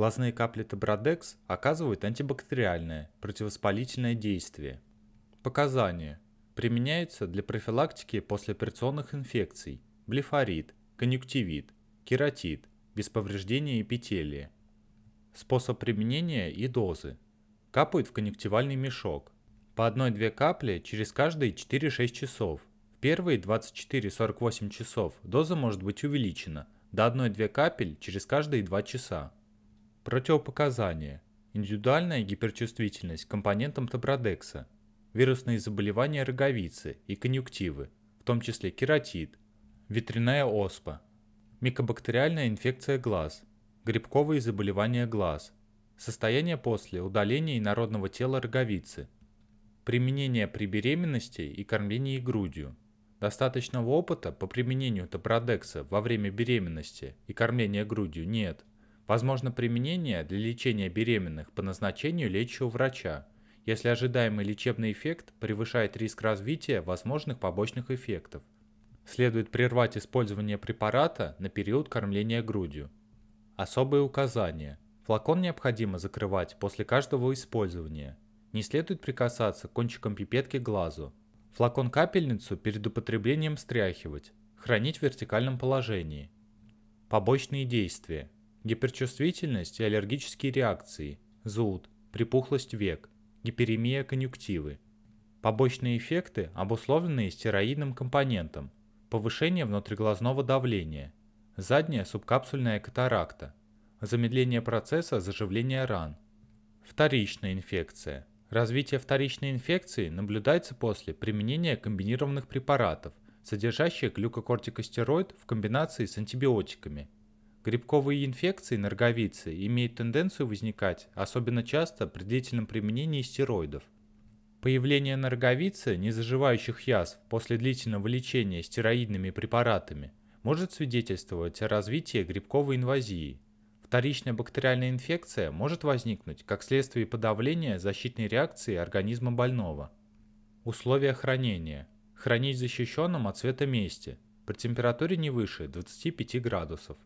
Глазные капли Табрадекс оказывают антибактериальное, противовоспалительное действие. Показания. Применяются для профилактики послеоперационных инфекций, блефорит, конъюнктивит, кератит, без повреждения эпителия. Способ применения и дозы. Капают в конъюнктивальный мешок. По 1-2 капли через каждые 4-6 часов. В первые 24-48 часов доза может быть увеличена до 1-2 капель через каждые 2 часа. Противопоказания. Индивидуальная гиперчувствительность к компонентам Табродекса, вирусные заболевания роговицы и конъюнктивы, в том числе кератит, ветряная оспа, микобактериальная инфекция глаз, грибковые заболевания глаз, состояние после удаления инородного тела роговицы, применение при беременности и кормлении грудью. Достаточного опыта по применению табродекса во время беременности и кормления грудью нет – Возможно применение для лечения беременных по назначению лечащего врача, если ожидаемый лечебный эффект превышает риск развития возможных побочных эффектов. Следует прервать использование препарата на период кормления грудью. Особые указания. Флакон необходимо закрывать после каждого использования. Не следует прикасаться кончиком пипетки к глазу. Флакон-капельницу перед употреблением стряхивать. Хранить в вертикальном положении. Побочные действия гиперчувствительность и аллергические реакции, зуд, припухлость век, гиперемия конъюнктивы. Побочные эффекты, обусловленные стероидным компонентом, повышение внутриглазного давления, задняя субкапсульная катаракта, замедление процесса заживления ран. Вторичная инфекция. Развитие вторичной инфекции наблюдается после применения комбинированных препаратов, содержащих глюкокортикостероид в комбинации с антибиотиками – Грибковые инфекции норговицы имеют тенденцию возникать, особенно часто при длительном применении стероидов. Появление не заживающих язв после длительного лечения стероидными препаратами, может свидетельствовать о развитии грибковой инвазии. Вторичная бактериальная инфекция может возникнуть как следствие подавления защитной реакции организма больного. Условия хранения. Хранить защищенным от света месте при температуре не выше 25 градусов.